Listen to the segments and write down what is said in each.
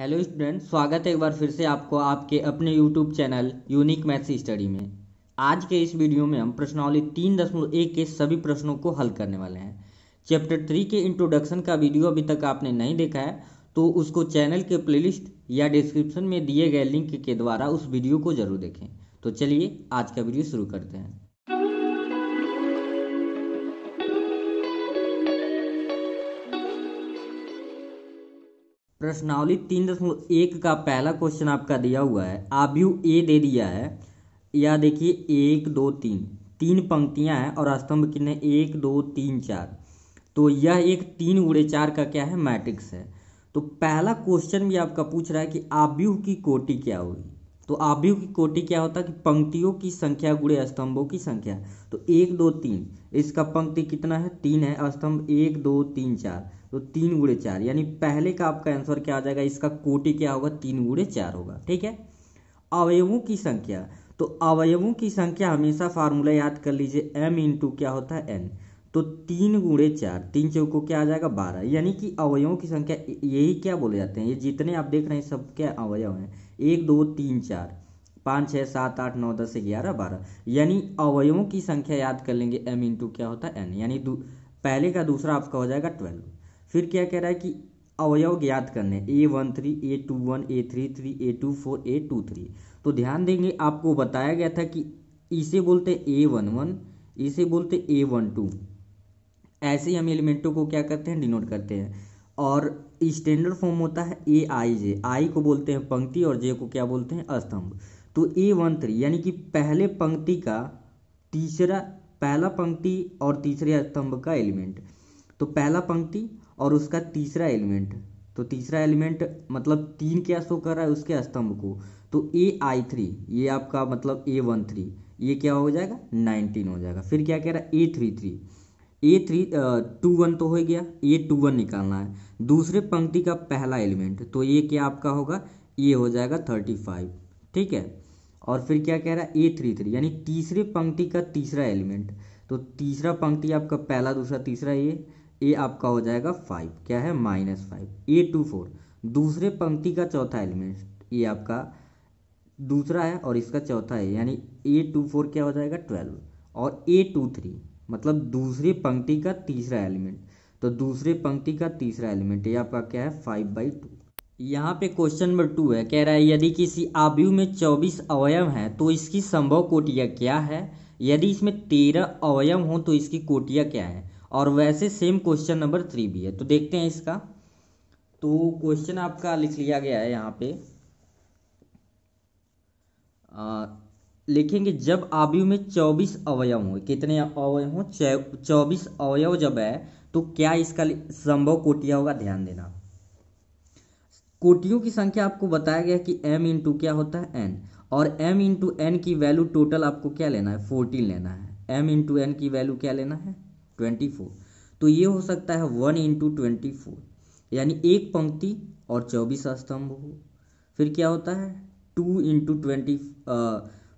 hello student स्वागत है एक बार फिर से आपको आपके अपने YouTube channel unique maths study में आज के इस वीडियो में हम प्रश्नावली तीन दशमलव एक के सभी प्रश्नों को हल करने वाले हैं चैप्टर थ्री के इंट्रोडक्शन का वीडियो अभी तक आपने नहीं देखा है तो उसको चैनल के प्लेलिस्ट या डिस्क्रिप्शन में दिए गए लिंक के द्वारा उस वीडियो को जरूर देखें तो चलिए आज का वीडियो शुरू करते हैं प्रश्नावली तीन दशमलव एक का पहला क्वेश्चन आपका दिया हुआ है आव्यू ए दे दिया है या देखिए एक दो तीन तीन पंक्तियां हैं और स्तंभ कितने एक दो तीन चार तो यह एक तीन गुड़े चार का क्या है मैट्रिक्स है तो पहला क्वेश्चन भी आपका पूछ रहा है कि आव्यूह की कोटि क्या होगी तो आव्यूह की कोटि क्या होता है कि पंक्तियों की संख्या गुड़े स्तंभों की संख्या तो एक दो तीन इसका पंक्ति कितना है तीन है स्तंभ एक दो तीन चार तो तीन गुड़े चार यानी पहले का आपका आंसर क्या आ जाएगा इसका कोटि क्या होगा तीन गुड़े चार होगा ठीक है अवयवों की संख्या तो अवयवों की संख्या हमेशा फार्मूला याद कर लीजिए एम इंटू क्या होता है एन तो तीन गुड़े चार तीन चौको क्या आ जाएगा बारह यानी कि अवयवों की संख्या यही क्या बोले जाते हैं ये जितने आप देख रहे हैं सब क्या अवयव हैं एक दो तीन चार पाँच छः सात आठ नौ दस ग्यारह बारह यानी अवयवों की संख्या याद कर लेंगे एम इंटू क्या होता है एन यानी पहले का दूसरा आपका हो जाएगा ट्वेल्व फिर क्या कह रहा है कि अवयव ज्ञात करने a one three a two one a three three a two four a two three तो ध्यान देंगे आपको बताया गया था कि इसे बोलते ए वन वन इसे बोलते ए वन टू ऐसे ही हम एलिमेंटों को क्या करते हैं डिनोट करते हैं और स्टैंडर्ड फॉर्म होता है ए आई जे आई को बोलते हैं पंक्ति और जे को क्या बोलते हैं स्तंभ तो ए वन थ्री यानी कि पहले पंक्ति का तीसरा पहला पंक्ति और तीसरे स्तंभ का एलिमेंट तो पहला पंक्ति और उसका तीसरा एलिमेंट तो तीसरा एलिमेंट मतलब तीन क्या शो कर रहा है उसके स्तंभ को तो ए आई थ्री ये आपका मतलब ए वन थ्री ये क्या हो जाएगा नाइनटीन हो जाएगा फिर क्या कह रहा है a three three a three two one तो हो गया ए टू वन निकालना है दूसरे पंक्ति का पहला एलिमेंट तो ये क्या आपका होगा ये हो जाएगा थर्टी फाइव ठीक है और फिर क्या कह रहा है ए थ्री थ्री यानी तीसरे पंक्ति का तीसरा एलिमेंट तो तीसरा पंक्ति आपका पहला दूसरा तीसरा ये ए आपका हो जाएगा फाइव क्या है minus five a two four दूसरे पंक्ति का चौथा एलिमेंट ये आपका दूसरा है और इसका चौथा है यानी ए टू फोर क्या हो जाएगा ट्वेल्व और ए टू थ्री मतलब दूसरी पंक्ति का तीसरा एलिमेंट तो दूसरे पंक्ति का तीसरा एलिमेंट ये आपका क्या है फाइव बाई टू यहाँ पे क्वेश्चन नंबर टू है कह रहा है यदि किसी आवयु में चौबीस अवयव हैं तो इसकी संभव कोटिया क्या है यदि इसमें तेरह अवयव हों तो इसकी कोटिया क्या है और वैसे सेम क्वेश्चन नंबर थ्री भी है तो देखते हैं इसका तो क्वेश्चन आपका लिख लिया गया है यहाँ पे आ, लिखेंगे जब आवयु में चौबीस अवयव हों कितने अवयव हों चौबीस अवयव जब है तो क्या इसका संभव कोटिया होगा ध्यान देना कोटियों की संख्या आपको बताया गया कि m इंटू क्या होता है n और m इंटू एन की वैल्यू टोटल आपको क्या लेना है फोर्टीन लेना है m इंटू एन की वैल्यू क्या लेना है ट्वेंटी फोर तो ये हो सकता है वन इंटू ट्वेंटी फोर यानी एक पंक्ति और चौबीस स्तंभ हो फिर क्या होता है टू इंटू ट्वेंटी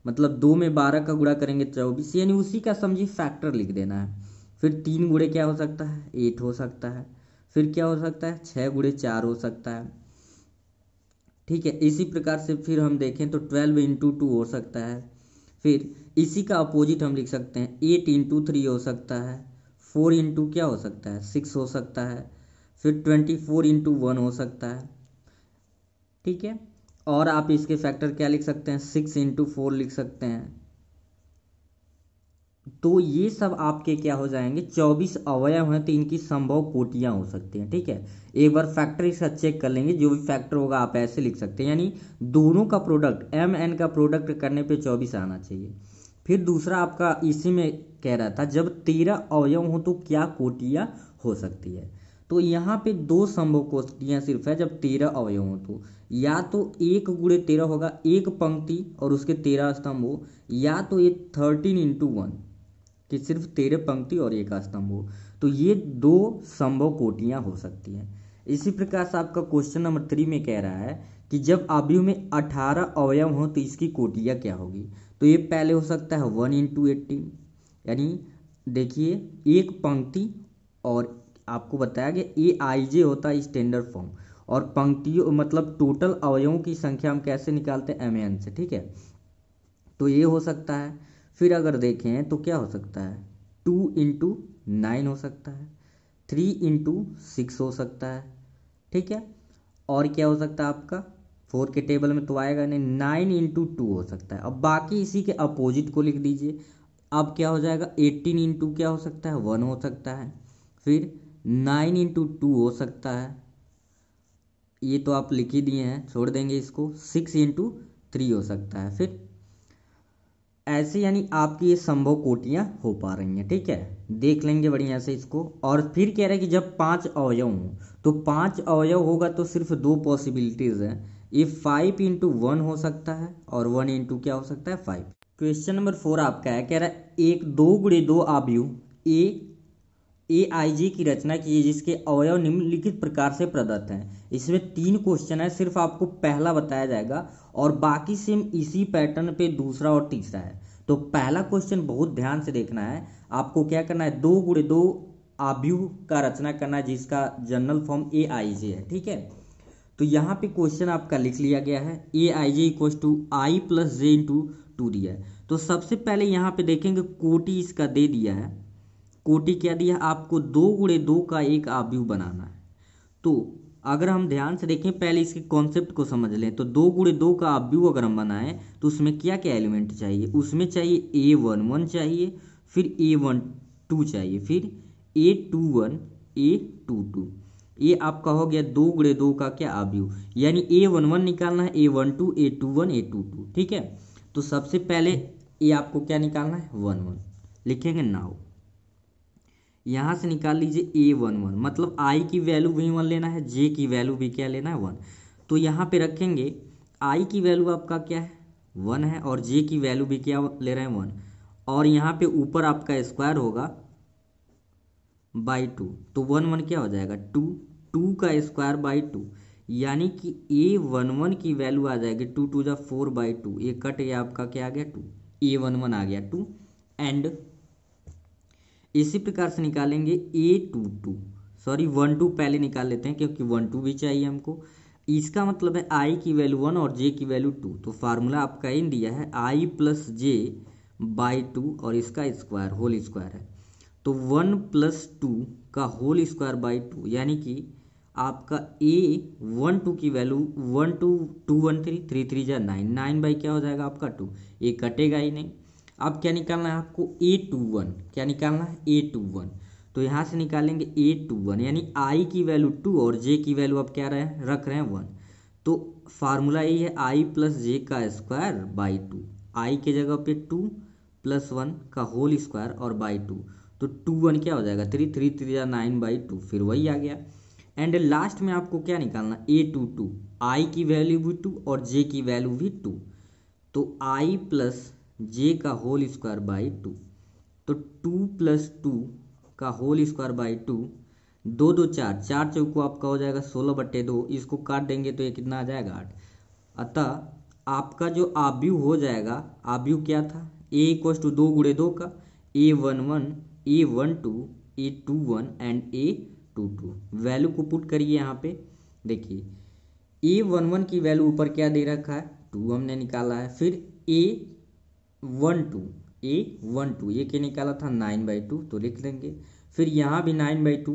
मतलब दो में बारह का गुड़ा करेंगे चौबीस यानी उसी का समझिए फैक्टर लिख देना है फिर तीन गुड़े क्या हो सकता है एट हो सकता है फिर क्या हो सकता है छः गुड़े चार हो सकता है ठीक है इसी प्रकार से फिर हम देखें तो ट्वेल्व इंटू टू हो सकता है फिर इसी का अपोजिट हम लिख सकते हैं एट इंटू थ्री हो सकता है फोर इंटू क्या हो सकता है सिक्स हो सकता है फिर ट्वेंटी फोर इंटू वन हो सकता है ठीक है और आप इसके फैक्टर क्या लिख सकते हैं सिक्स इंटू फोर लिख सकते हैं तो ये सब आपके क्या हो जाएंगे चौबीस अवयव हैं तो इनकी संभव कोटियां हो सकती हैं ठीक है एक बार फैक्टर इसका चेक कर लेंगे जो भी फैक्टर होगा आप ऐसे लिख सकते हैं यानी दोनों का प्रोडक्ट एम एन का प्रोडक्ट करने पे चौबीस आना चाहिए फिर दूसरा आपका इसी में कह रहा था जब तेरह अवयव हो तो क्या कोटियां हो सकती है तो यहाँ पे दो संभव कोष्टियाँ सिर्फ है जब तेरह अवयव हो तो या तो एक गुड़े तेरह होगा एक पंक्ति और उसके तेरह स्तंभ हो या तो ये थर्टीन इंटू वन कि सिर्फ तेरह पंक्ति और एक स्तंभ हो तो ये दो संभव कोटियाँ हो सकती हैं इसी प्रकार से आपका क्वेश्चन नंबर थ्री में कह रहा है कि जब अवयव में अठारह अवयव हो तो इसकी कोटियाँ क्या होगी तो ये पहले हो सकता है वन इंटू एट्टीन यानी देखिए एक पंक्ति और आपको बताया कि ए आई जे होता है स्टैंडर्ड फॉर्म और पंक्तियों मतलब टोटल अवयवों की संख्या हम कैसे निकालते हैं एम एन से ठीक है तो ये हो सकता है फिर अगर देखें तो क्या हो सकता है टू इंटू नाइन हो सकता है थ्री इंटू सिक्स हो सकता है ठीक है और क्या हो सकता है आपका फोर के टेबल में तो आएगा नहीं नाइन इंटू टू हो सकता है अब बाकी इसी के अपोजिट को लिख दीजिए अब क्या हो जाएगा एट्टीन इंटू क्या हो सकता है वन हो सकता है फिर नाइन इंटू टू हो सकता है ये तो आप लिख ही दिए हैं छोड़ देंगे इसको सिक्स इंटू थ्री हो सकता है फिर ऐसे यानी आपकी ये संभव कोटियाँ हो पा रही हैं ठीक है देख लेंगे बढ़िया से इसको और फिर कह रहे हैं कि जब पांच अवयव हों तो पांच अवयव होगा तो सिर्फ दो पॉसिबिलिटीज़ हैं ये फाइव इंटू वन हो सकता है और वन इंटू क्या हो सकता है फाइव क्वेश्चन नंबर फोर आपका है कह रहा है एक दो गुड़े दो यू ए एआईजी की रचना की है जिसके अवयव निम्नलिखित प्रकार से प्रदत्त हैं इसमें तीन क्वेश्चन है सिर्फ आपको पहला बताया जाएगा और बाकी सेम इसी पैटर्न पे दूसरा और तीसरा है तो पहला क्वेश्चन बहुत ध्यान से देखना है आपको क्या करना है दो गुड़े दो आव्यूह का रचना करना है जिसका जनरल फॉर्म ए है ठीक है तो यहाँ पे क्वेश्चन आपका लिख लिया गया है a I j equal to i plus j into two दिया है तो सबसे पहले यहाँ पे देखेंगे कोटि इसका दे दिया है कोटि क्या दिया आपको दो गुड़े दो का एक आव्यूह बनाना है तो अगर हम ध्यान से देखें पहले इसके कॉन्सेप्ट को समझ लें तो दो गुड़े दो का आव्यूह अगर हम बनाएं तो उसमें क्या क्या एलिमेंट चाहिए उसमें चाहिए ए वन वन चाहिए फिर ए वन टू चाहिए फिर a two one a two two ये आपका हो गया दो गुड़े दो का क्या आव्यूह यानी ए वन वन निकालना है a one two a two one a two two ठीक है तो सबसे पहले ये आपको क्या निकालना है वन वन लिखेंगे नाउ यहाँ से निकाल लीजिए ए वन वन मतलब आई की वैल्यू भी वन लेना है जे की वैल्यू भी क्या लेना है वन तो यहाँ पे रखेंगे आई की वैल्यू आपका क्या है वन है और जे की वैल्यू भी क्या ले रहे हैं वन और यहाँ पे ऊपर आपका स्क्वायर होगा बाई टू तो वन वन क्या हो जाएगा टू टू का स्क्वायर बाई टू यानी कि ए वन वन की वैल्यू आ जाएगी टू टू जा फोर बाई टू ये कट गया आपका क्या आ गया टू ए वन वन आ गया टू एंड इसी प्रकार से निकालेंगे a two two sorry one two पहले निकाल लेते हैं क्योंकि वन टू भी चाहिए हमको इसका मतलब है आई की वैल्यू वन और जे की वैल्यू टू तो फार्मूला आपका इन दिया है i plus j by two और इसका स्क्वायर होल स्क्वायर है तो वन प्लस टू का होल स्क्वायर बाई टू यानी कि आपका ए वन टू की value one two two one three three three जा नाइन नाइन बाई क्या हो जाएगा आपका टू ये कटेगा ही नहीं अब क्या निकालना है आपको ए टू वन क्या निकालना है ए टू वन तो यहाँ से निकालेंगे ए टू वन यानी आई की वैल्यू टू और जे की वैल्यू आप क्या रहे हैं रख रहे हैं वन तो फार्मूला यही है आई प्लस जे का स्क्वायर बाई टू आई के जगह पे टू प्लस वन का होल स्क्वायर और बाई टू तो टू वन क्या हो जाएगा थ्री थ्री थ्री या नाइन बाई टू फिर वही आ गया एंड लास्ट में आपको क्या निकालना ए टू टू आई की वैल्यू भी टू और जे की वैल्यू भी टू तो आई प्लस जे का होल स्क्वायर बाई टू तो टू प्लस टू का होल स्क्वायर बाई टू दो दो चार चार चौको आपका हो जाएगा सोलह बट्टे दो इसको काट देंगे तो ये कितना आ जाएगा आठ अतः आपका जो आब्यू हो जाएगा आब्यू क्या था ए इक्वस टू दो गुड़े दो का a one one a one two a two one and a two two value को पुट करिए यहाँ पे देखिए ए वन वन की वैल्यू ऊपर क्या दे रखा है टू हमने निकाला है फिर a one two a one two ये क्या निकाला था नाइन बाई टू तो लिख लेंगे फिर यहाँ भी नाइन बाई टू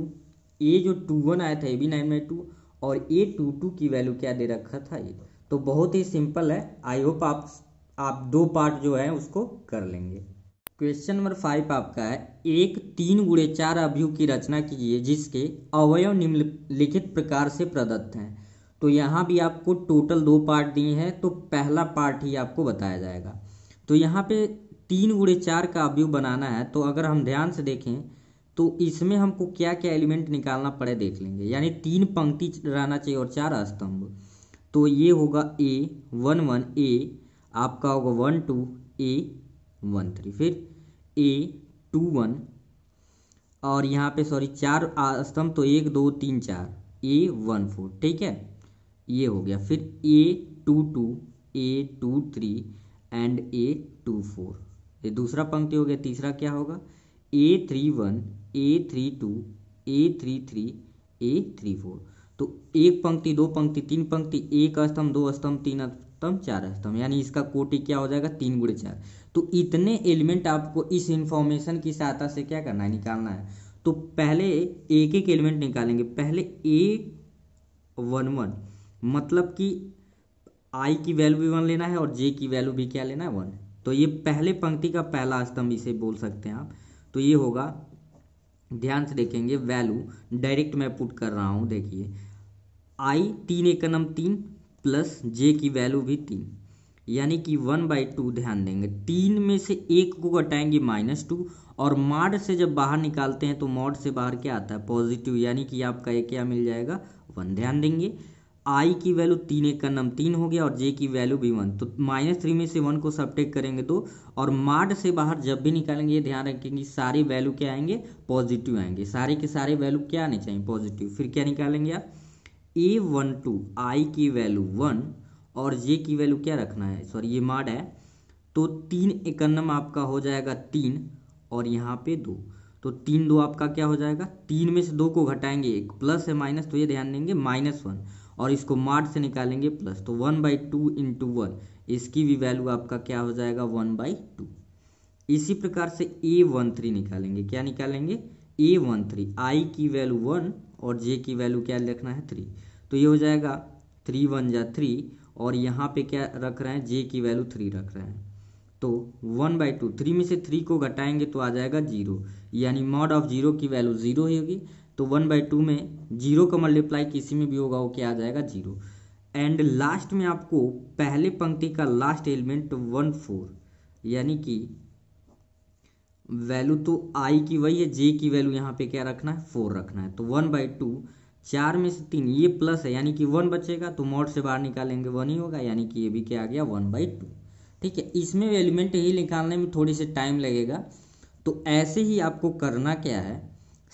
ए जो टू वन आया था ये भी नाइन बाई टू और ए टू टू की वैल्यू क्या दे रखा था ये तो बहुत ही सिंपल है आई होप आप आप दो पार्ट जो है उसको कर लेंगे क्वेश्चन नंबर फाइव आपका है एक तीन गुड़े चार अभियु की रचना कीजिए जिसके अवयव निम्नलिखित प्रकार से प्रदत्त हैं तो यहाँ भी आपको टोटल दो पार्ट दिए हैं तो पहला पार्ट ही आपको बताया जाएगा तो यहाँ पे तीन गुड़े चार का अवयव बनाना है तो अगर हम ध्यान से देखें तो इसमें हमको क्या क्या एलिमेंट निकालना पड़े देख लेंगे यानी तीन पंक्ति रहना चाहिए और चार स्तंभ तो ये होगा ए वन वन ए आपका होगा one two a one three फिर ए टू वन और यहाँ पे सॉरी चार स्तंभ तो एक दो तीन चार ए वन फोर ठीक है ये हो गया फिर a two two a two three and a two four ये दूसरा पंक्ति हो गया तीसरा क्या होगा a three one a three two a three three a three four तो एक पंक्ति दो पंक्ति तीन पंक्ति एक स्तंभ दो स्तंभ तीन स्तंभ चार स्तंभ यानी इसका कोटि क्या हो जाएगा तीन गुड़े चार तो इतने एलिमेंट आपको इस इंफॉर्मेशन की सहायता से क्या करना है निकालना है तो पहले एक एक एलिमेंट निकालेंगे पहले ए वन वन मतलब कि आई की वैल्यू भी वन लेना है और जे की वैल्यू भी क्या लेना है वन तो ये पहले पंक्ति का पहला स्तंभ इसे बोल सकते हैं आप तो ये होगा ध्यान से देखेंगे वैल्यू डायरेक्ट मैं पुट कर रहा हूँ देखिए आई तीन एक नम तीन प्लस जे की वैल्यू भी तीन यानी कि वन बाई टू ध्यान देंगे तीन में से एक को घटाएंगे माइनस टू और मॉड से जब बाहर निकालते हैं तो मॉड से बाहर क्या आता है पॉजिटिव यानी कि आपका एक क्या मिल जाएगा वन ध्यान देंगे आई की वैल्यू तीन एक का नम तीन हो गया और जे की वैल्यू भी वन तो माइनस थ्री में से वन को सबटेक करेंगे तो और मार्ड से बाहर जब भी निकालेंगे ये ध्यान रखेंगे सारे वैल्यू क्या आएंगे पॉजिटिव आएंगे सारे के सारे वैल्यू क्या आने चाहिए पॉजिटिव फिर क्या निकालेंगे आप ए वन टू आई की वैल्यू वन और जे की वैल्यू क्या रखना है सॉरी ये मार्ड है तो तीन इकन्नम आपका हो जाएगा तीन और यहाँ पे दो तो तीन दो आपका क्या हो जाएगा तीन में से दो को घटाएंगे एक प्लस है माइनस तो ये ध्यान देंगे माइनस वन और इसको मार्च से निकालेंगे प्लस तो one by two into one इसकी भी वैल्यू आपका क्या हो जाएगा वन बाई टू इसी प्रकार से ए वन थ्री निकालेंगे क्या निकालेंगे ए वन थ्री आई की वैल्यू वन और जे की वैल्यू क्या लिखना है थ्री तो ये हो जाएगा थ्री वन या थ्री और यहाँ पे क्या रख रहे हैं जे की वैल्यू थ्री रख रहे हैं तो वन बाई टू थ्री में से थ्री को घटाएंगे तो आ जाएगा जीरो यानी मॉड ऑफ जीरो की वैल्यू जीरो होगी तो वन बाई टू में जीरो का मल्टीप्लाई किसी में भी होगा वो क्या आ जाएगा जीरो एंड लास्ट में आपको पहले पंक्ति का लास्ट एलिमेंट वन फोर यानी कि वैल्यू तो आई की वही है जे की वैल्यू यहाँ पे क्या रखना है फोर रखना है तो वन बाई टू चार में से तीन ये प्लस है यानी कि वन बचेगा तो मोड से बाहर निकालेंगे वन ही होगा यानी कि ये भी क्या आ गया वन बाई टू ठीक है इसमें एलिमेंट ही निकालने में थोड़ी सी टाइम लगेगा तो ऐसे ही आपको करना क्या है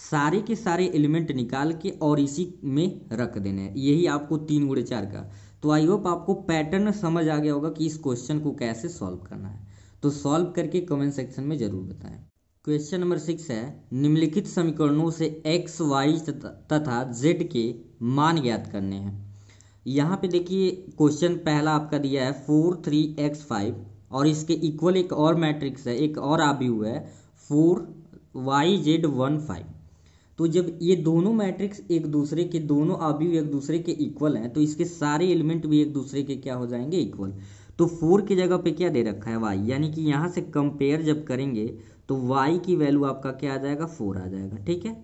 सारे के सारे एलिमेंट निकाल के और इसी में रख देने हैं यही आपको तीन गुड़े चार का तो आई होप आपको पैटर्न समझ आ गया होगा कि इस क्वेश्चन को कैसे सॉल्व करना है तो सॉल्व करके कमेंट सेक्शन में ज़रूर बताएं क्वेश्चन नंबर सिक्स है निम्नलिखित समीकरणों से एक्स वाई तथा जेड के मान ज्ञात करने हैं यहाँ पे देखिए क्वेश्चन पहला आपका दिया है फोर थ्री एक्स फाइव और इसके इक्वल एक और मैट्रिक्स है एक और आबी हुआ है four y z one five तो जब ये दोनों मैट्रिक्स एक दूसरे के दोनों आव्यूह एक दूसरे के इक्वल हैं तो इसके सारे एलिमेंट भी एक दूसरे के क्या हो जाएंगे इक्वल तो फोर की जगह पे क्या दे रखा है वाई यानी कि यहाँ से कंपेयर जब करेंगे तो वाई की वैल्यू आपका क्या आ जाएगा फोर आ जाएगा ठीक है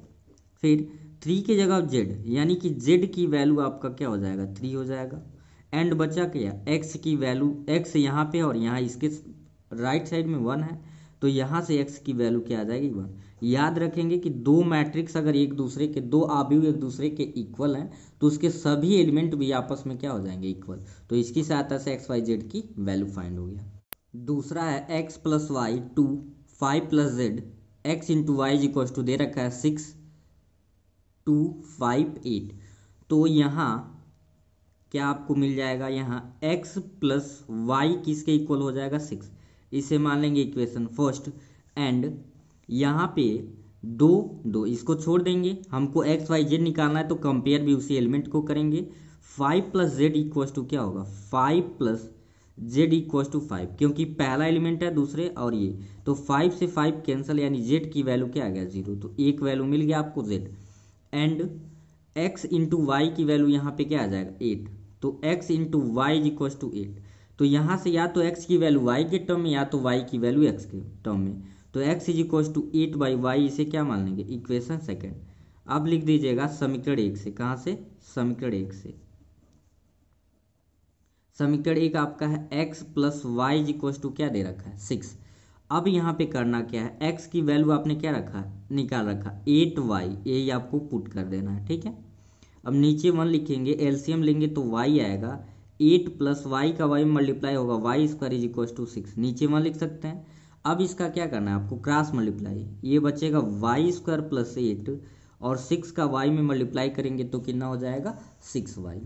फिर थ्री की जगह जेड यानी कि जेड की वैल्यू आपका क्या हो जाएगा थ्री हो जाएगा एंड बचा क्या एक्स की वैल्यू एक्स यहाँ पे और यहाँ इसके राइट साइड में वन है तो यहाँ से एक्स की वैल्यू क्या आ जाएगी वन याद रखेंगे कि दो मैट्रिक्स अगर एक दूसरे के दो आव्यूह एक दूसरे के इक्वल हैं तो उसके सभी एलिमेंट भी आपस में क्या हो जाएंगे इक्वल तो इसकी सहायता से एक्स वाई जेड की वैल्यू फाइंड हो गया दूसरा है x plus y two five plus z x into y equals to दे रखा है सिक्स टू फाइव एट तो यहाँ क्या आपको मिल जाएगा यहाँ एक्स प्लस वाई किसके इक्वल हो जाएगा सिक्स इसे मान लेंगे इक्वेशन फर्स्ट एंड यहाँ पे दो दो इसको छोड़ देंगे हमको एक्स वाई जेड निकालना है तो कंपेयर भी उसी एलिमेंट को करेंगे five plus z equal to क्या होगा five plus z equal to five क्योंकि पहला एलिमेंट है दूसरे और ये तो फाइव से फाइव कैंसिल यानी जेड की वैल्यू क्या आ गया जीरो तो एक वैल्यू मिल गया आपको z and x into y की वैल्यू यहाँ पे क्या आ जाएगा एट तो x into y equal to eight तो यहाँ से या तो एक्स की वैल्यू वाई के टर्म में या तो वाई की वैल्यू एक्स के टर्म में तो x is equal to eight by y इसे क्या मान लेंगे इक्वेशन सेकेंड अब लिख दीजिएगा समीकरण एक से कहाँ से समीकरण एक से समीकरण एक आपका है x plus y is equal to क्या दे रखा है सिक्स अब यहाँ पे करना क्या है एक्स की वैल्यू आपने क्या रखा है निकाल रखा एट वाई यही आपको पुट कर देना है ठीक है अब नीचे वन लिखेंगे एलसीएम लेंगे तो वाई आएगा एट प्लस वाई का वाई मल्टीप्लाई होगा y square is equal to six नीचे वन लिख सकते हैं अब इसका क्या करना है आपको क्रॉस मल्टीप्लाई ये बचेगा वाई स्क्वायर प्लस एट और सिक्स का वाई में मल्टीप्लाई करेंगे तो कितना हो जाएगा सिक्स वाई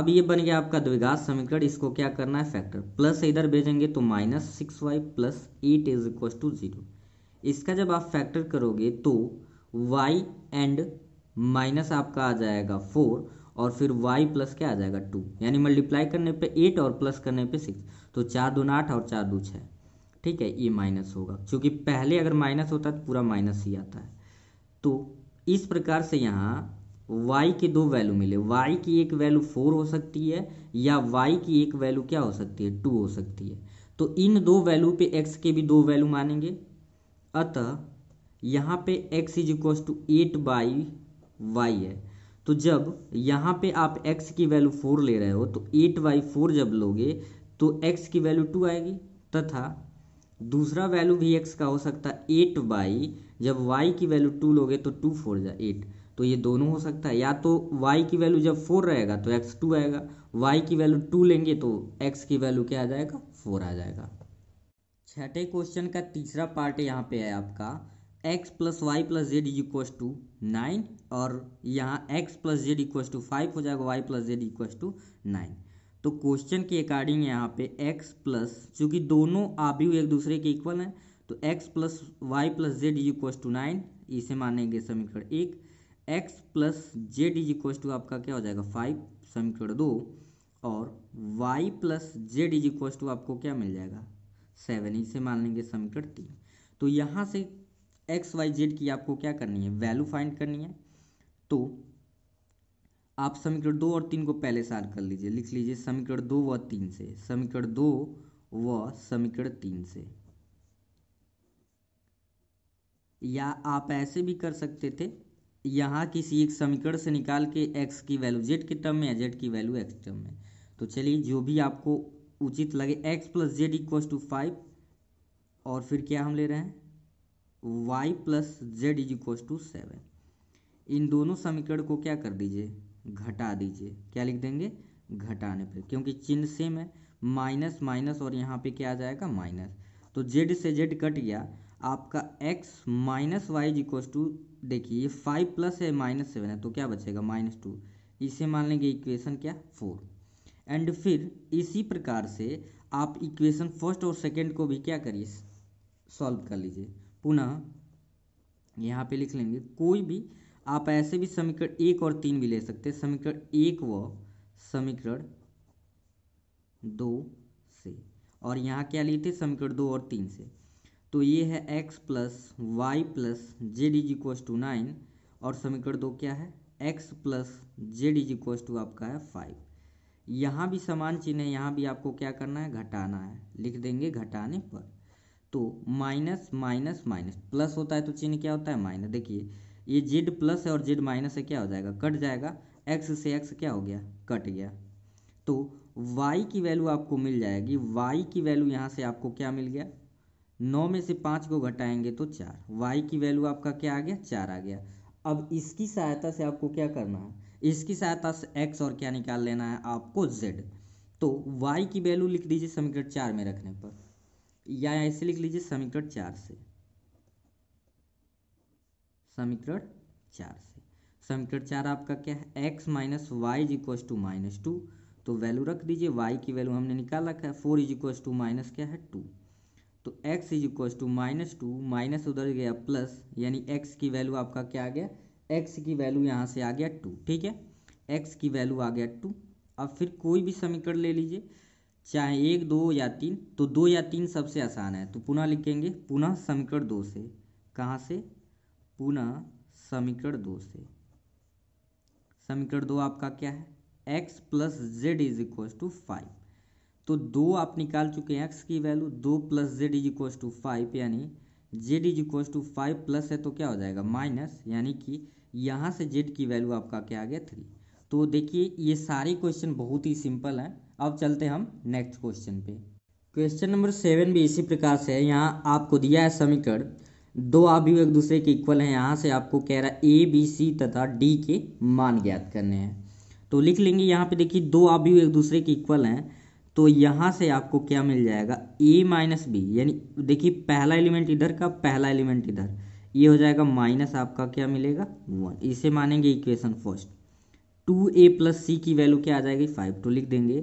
अब ये बन गया आपका द्विघात समीकरण इसको क्या करना है फैक्टर प्लस इधर भेजेंगे तो minus six y plus eight is equal to zero इसका जब आप फैक्टर करोगे तो वाई एंड माइनस आपका आ जाएगा फोर और फिर वाई प्लस क्या आ जाएगा टू यानी मल्टीप्लाई करने पे एट और प्लस करने पे सिक्स तो चार दो आठ और चार दो छः ठीक है ये माइनस होगा क्योंकि पहले अगर माइनस होता है तो पूरा माइनस ही आता है तो इस प्रकार से यहाँ y के दो वैल्यू मिले y की एक वैल्यू फोर हो सकती है या y की एक वैल्यू क्या हो सकती है टू हो सकती है तो इन दो वैल्यू पे x के भी दो वैल्यू मानेंगे अतः यहाँ पे x is equal to eight by y है तो जब यहाँ पे आप x की वैल्यू फोर ले रहे हो तो एट बाई फोर जब लोगे तो x की वैल्यू टू आएगी तथा दूसरा वैल्यू भी एक्स का हो सकता है एट वाई जब वाई की वैल्यू टू लोगे तो टू फोर जा एट तो ये दोनों हो सकता है या तो वाई की वैल्यू जब फोर रहेगा तो एक्स टू आएगा वाई की वैल्यू टू लेंगे तो एक्स की वैल्यू क्या आ जाएगा फोर आ जाएगा छठे क्वेश्चन का तीसरा पार्ट यहाँ पे है आपका x plus y plus z equal to nine और यहाँ x plus z equal to five हो जाएगा y plus z equal to nine तो क्वेश्चन के अकॉर्डिंग यहाँ पे x प्लस चूंकि दोनों आव्यू एक दूसरे के इक्वल हैं तो x plus y plus z is equal to nine इसे मानेंगे समीकरण एक x plus z is equal to आपका क्या हो जाएगा फाइव समीकरण दो और y plus z is equal to आपको क्या मिल जाएगा सेवन इसे मान लेंगे समीकरण तीन तो यहाँ से एक्स वाई जेड की आपको क्या करनी है वैल्यू फाइंड करनी है तो आप समीकरण दो और तीन को पहले से कर लीजिए लिख लीजिए समीकरण दो व तीन से समीकरण दो व समीकरण तीन से या आप ऐसे भी कर सकते थे यहाँ किसी एक समीकरण से निकाल के एक्स की वैल्यू जेड के टर्म में या जेड की वैल्यू एक्स टर्म में तो चलिए जो भी आपको उचित लगे x plus z equal to five और फिर क्या हम ले रहे हैं y plus z is equal to seven इन दोनों समीकरण को क्या कर दीजिए घटा दीजिए क्या लिख देंगे घटाने पर क्योंकि चिन्ह सेम है माइनस माइनस और यहाँ पे क्या आ जाएगा माइनस तो जेड से जेड कट गया आपका x minus y equals to देखिए ये फाइव प्लस है माइनस सेवन है तो क्या बचेगा माइनस टू इसे मान लेंगे इक्वेशन क्या फोर एंड फिर इसी प्रकार से आप इक्वेशन फर्स्ट और सेकेंड को भी क्या करिए सॉल्व कर लीजिए पुनः यहाँ पे लिख लेंगे कोई भी आप ऐसे भी समीकरण एक और तीन भी ले सकते हैं समीकरण एक व समीकरण दो से और यहाँ क्या लिए थे समीकरण दो और तीन से तो ये है x plus y plus z is equal to nine और समीकरण दो क्या है x plus z is equal to आपका है फाइव यहाँ भी समान चिन्ह है यहाँ भी आपको क्या करना है घटाना है लिख देंगे घटाने पर तो माइनस माइनस माइनस प्लस होता है तो चिन्ह क्या होता है माइनस देखिए ये जेड प्लस है और जेड माइनस है क्या हो जाएगा कट जाएगा एक्स से एक्स क्या हो गया कट गया तो वाई की वैल्यू आपको मिल जाएगी वाई की वैल्यू यहाँ से आपको क्या मिल गया नौ में से पाँच को घटाएंगे तो चार वाई की वैल्यू आपका क्या आ गया चार आ गया अब इसकी सहायता से आपको क्या करना है इसकी सहायता से एक्स और क्या निकाल लेना है आपको जेड तो वाई की वैल्यू लिख दीजिए समीकरण चार में रखने पर या ऐसे लिख लीजिए समीकरण चार से समीकरण चार से समीकरण चार आपका क्या है x minus y is equal to minus two तो वैल्यू रख दीजिए वाई की वैल्यू हमने निकाल रखा है four is equal to minus क्या है टू तो x is equal to minus two minus उधर गया प्लस यानी एक्स की वैल्यू आपका क्या आ गया एक्स की वैल्यू यहाँ से आ गया टू ठीक है एक्स की वैल्यू आ गया टू अब फिर कोई भी समीकरण ले लीजिए चाहे एक दो या तीन तो दो या तीन सबसे आसान है तो पुनः लिखेंगे पुनः समीकरण दो से कहाँ से पुनः समीकरण दो से समीकरण दो आपका क्या है x plus z is equal to five तो दो आप निकाल चुके हैं एक्स की वैल्यू दो plus z is equal to five यानी z is equal to five plus है तो क्या हो जाएगा माइनस यानी कि यहाँ से जेड की वैल्यू आपका क्या आ गया थ्री तो देखिए ये सारे क्वेश्चन बहुत ही सिंपल हैं अब चलते हम नेक्स्ट क्वेश्चन पे क्वेश्चन नंबर सेवन भी इसी प्रकार से है यहाँ आपको दिया है समीकरण दो अभी एक दूसरे के इक्वल हैं यहाँ से आपको कह रहा है ए बी सी तथा डी के मान ज्ञात करने हैं तो लिख लेंगे यहाँ पे देखिए दो अभी एक दूसरे के इक्वल हैं तो यहाँ से आपको क्या मिल जाएगा ए माइनस बी यानी देखिए पहला एलिमेंट इधर का पहला एलिमेंट इधर ये हो जाएगा माइनस आपका क्या मिलेगा वन इसे मानेंगे इक्वेशन फर्स्ट टू ए प्लस सी की वैल्यू क्या आ जाएगी फाइव तो लिख देंगे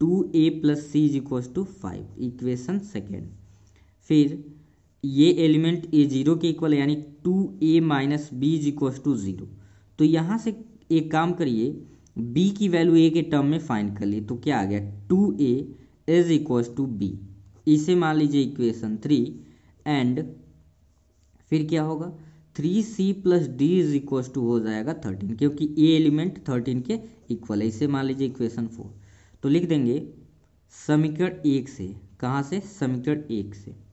two A plus C is equals to five equation second फिर ये एलिमेंट ए जीरो के इक्वल यानी two a minus b is equal to zero तो यहाँ से एक काम करिए बी की वैल्यू ए के टर्म में फाइंड कर लिए तो क्या आ गया two A is equal to b इसे मान लीजिए इक्वेशन थ्री एंड फिर क्या होगा three C plus D is equal to हो जाएगा थर्टीन क्योंकि ए एलिमेंट थर्टीन के इक्वल है इसे मान लीजिए इक्वेशन फोर तो लिख देंगे समीकरण एक से कहाँ से समीकरण एक से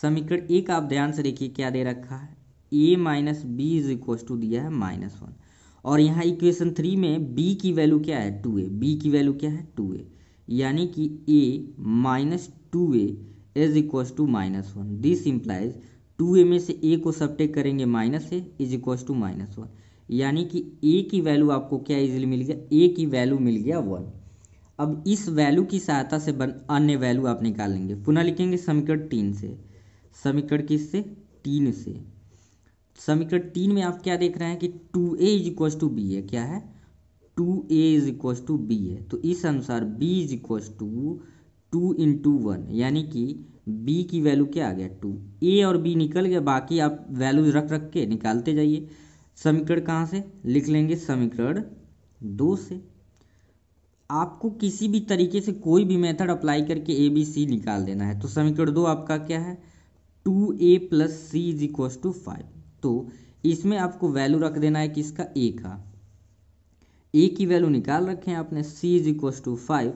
समीकरण एक आप ध्यान से देखिए क्या दे रखा है a minus b is equal to दिया है माइनस वन और यहाँ इक्वेशन थ्री में बी की वैल्यू क्या है टू ए बी की वैल्यू क्या है टू ए यानी कि a minus two A is equal to minus one this implies two a में से ए को सब्टेक करेंगे minus a is equal to minus one यानी कि ए की वैल्यू आपको क्या इजिली मिल गया ए की वैल्यू मिल गया वन अब इस वैल्यू की सहायता से बन अन्य वैल्यू आप निकाल लेंगे पुनः लिखेंगे समीकरण तीन से समीकरण किससे तीन से समीकरण तीन में आप क्या देख रहे हैं कि two A is equal to B है क्या है two A is equal to B है तो इस अनुसार B is equal to two into one यानी कि बी की वैल्यू क्या आ गया टू ए और बी निकल गया बाकी आप वैल्यूज रख रख के निकालते जाइए समीकरण कहाँ से लिख लेंगे समीकरण दो से आपको किसी भी तरीके से कोई भी मेथड अप्लाई करके ए बी सी निकाल देना है तो समीकरण दो आपका क्या है two A plus C is equal to five तो इसमें आपको वैल्यू रख देना है किसका ए का ए की वैल्यू निकाल रखे हैं आपने C is equal to five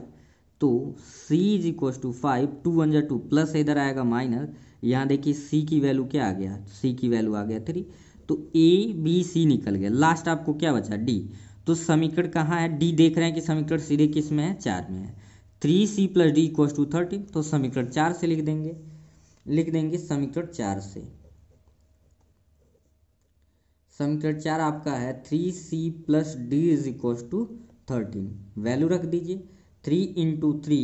तो C is equal to five two one जै टू प्लस इधर आएगा माइनस यहाँ देखिए सी की वैल्यू क्या आ गया सी की वैल्यू आ गया थ्री तो ए बी सी निकल गया लास्ट आपको क्या बचा डी तो समीकरण कहाँ है डी देख रहे हैं कि समीकरण सीधे किस में है चार में है three C plus D equal to thirty तो समीकरण चार से लिख देंगे लिख देंगे समीकरण चार से समीकरण चार आपका है three C plus D is equal to thirteen value रख दीजिए three into three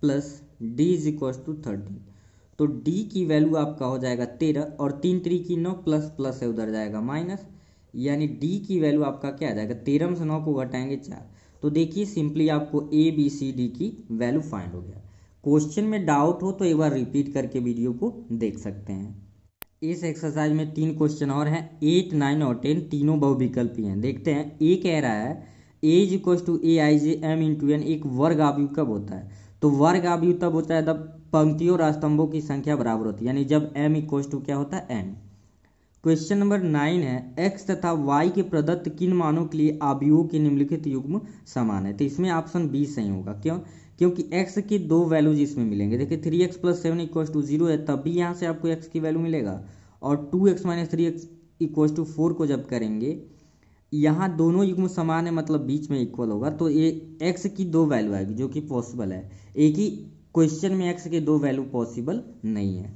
plus D is equal to thirteen तो डी की वैल्यू आपका हो जाएगा तेरह और तीन त्री की नौ प्लस प्लस है उधर जाएगा माइनस यानी डी की वैल्यू आपका क्या आ जाएगा तेरह में से नौ को घटाएंगे चार तो देखिए सिंपली आपको ए बी सी डी की वैल्यू फाइंड हो गया क्वेश्चन में डाउट हो तो एक बार रिपीट करके वीडियो को देख सकते हैं इस एक्सरसाइज में तीन क्वेश्चन और हैं एट नाइन और टेन तीनों बहुविकल्पी हैं देखते हैं ए कह रहा है A is equal to A I J M to N एक वर्ग आवयु कब होता है तो वर्ग आवयु तब होता है जब पंक्तियों और स्तंभों की संख्या बराबर होती है यानी जब एम इक्वल टू क्या होता है एन क्वेश्चन नंबर नाइन है एक्स तथा वाई के प्रदत्त किन मानों के लिए आवयुओं के निम्नलिखित युग्म समान है तो इसमें ऑप्शन बी सही होगा क्यों क्योंकि x की दो वैल्यूज इसमें मिलेंगे देखिए three X plus seven equals to zero है तब भी यहाँ से आपको x की वैल्यू मिलेगा और two X minus three X equal to four को जब करेंगे यहाँ दोनों युग्म समान है मतलब बीच में इक्वल होगा तो ये एक्स की दो वैल्यू आएगी जो कि पॉसिबल है एक ही क्वेश्चन में एक्स के दो वैल्यू पॉसिबल नहीं है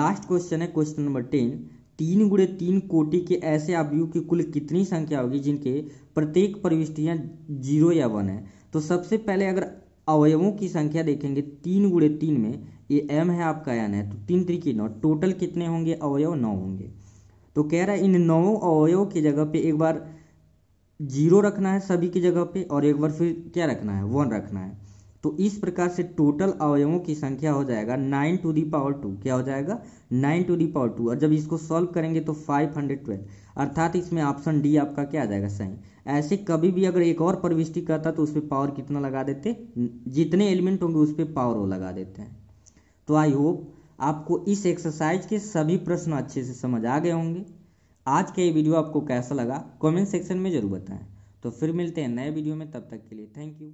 लास्ट क्वेश्चन है क्वेश्चन नंबर टेन तीन गुड़े तीन कोटि के ऐसे अवयु की कुल कितनी संख्या होगी जिनके प्रत्येक प्रविष्टियाँ जीरो या वन है तो सबसे पहले अगर अवयवों की संख्या देखेंगे तीन गुड़े तीन में ये एम है आपका एन है तो तीन त्रिकी नौ टोटल कितने होंगे अवयव नौ होंगे तो कह रहा है इन नौ अवयवों की जगह पे एक बार जीरो रखना है सभी की जगह पे और एक बार फिर क्या रखना है वन रखना है तो इस प्रकार से टोटल अवयवों की संख्या हो जाएगा nine to the power two क्या हो जाएगा nine to the power two और जब इसको सॉल्व करेंगे तो फाइव हंड्रेड ट्वेल्व अर्थात इसमें ऑप्शन डी आपका क्या आ जाएगा सही ऐसे कभी भी अगर एक और प्रविष्टि करता तो उस पर पावर कितना लगा देते जितने एलिमेंट होंगे उस पर पावर वो लगा देते हैं तो आई होप आपको इस एक्सरसाइज के सभी प्रश्न अच्छे से समझ आ गए होंगे आज का ये वीडियो आपको कैसा लगा कमेंट सेक्शन में ज़रूर बताएं तो फिर मिलते हैं नए वीडियो में तब तक के लिए थैंक यू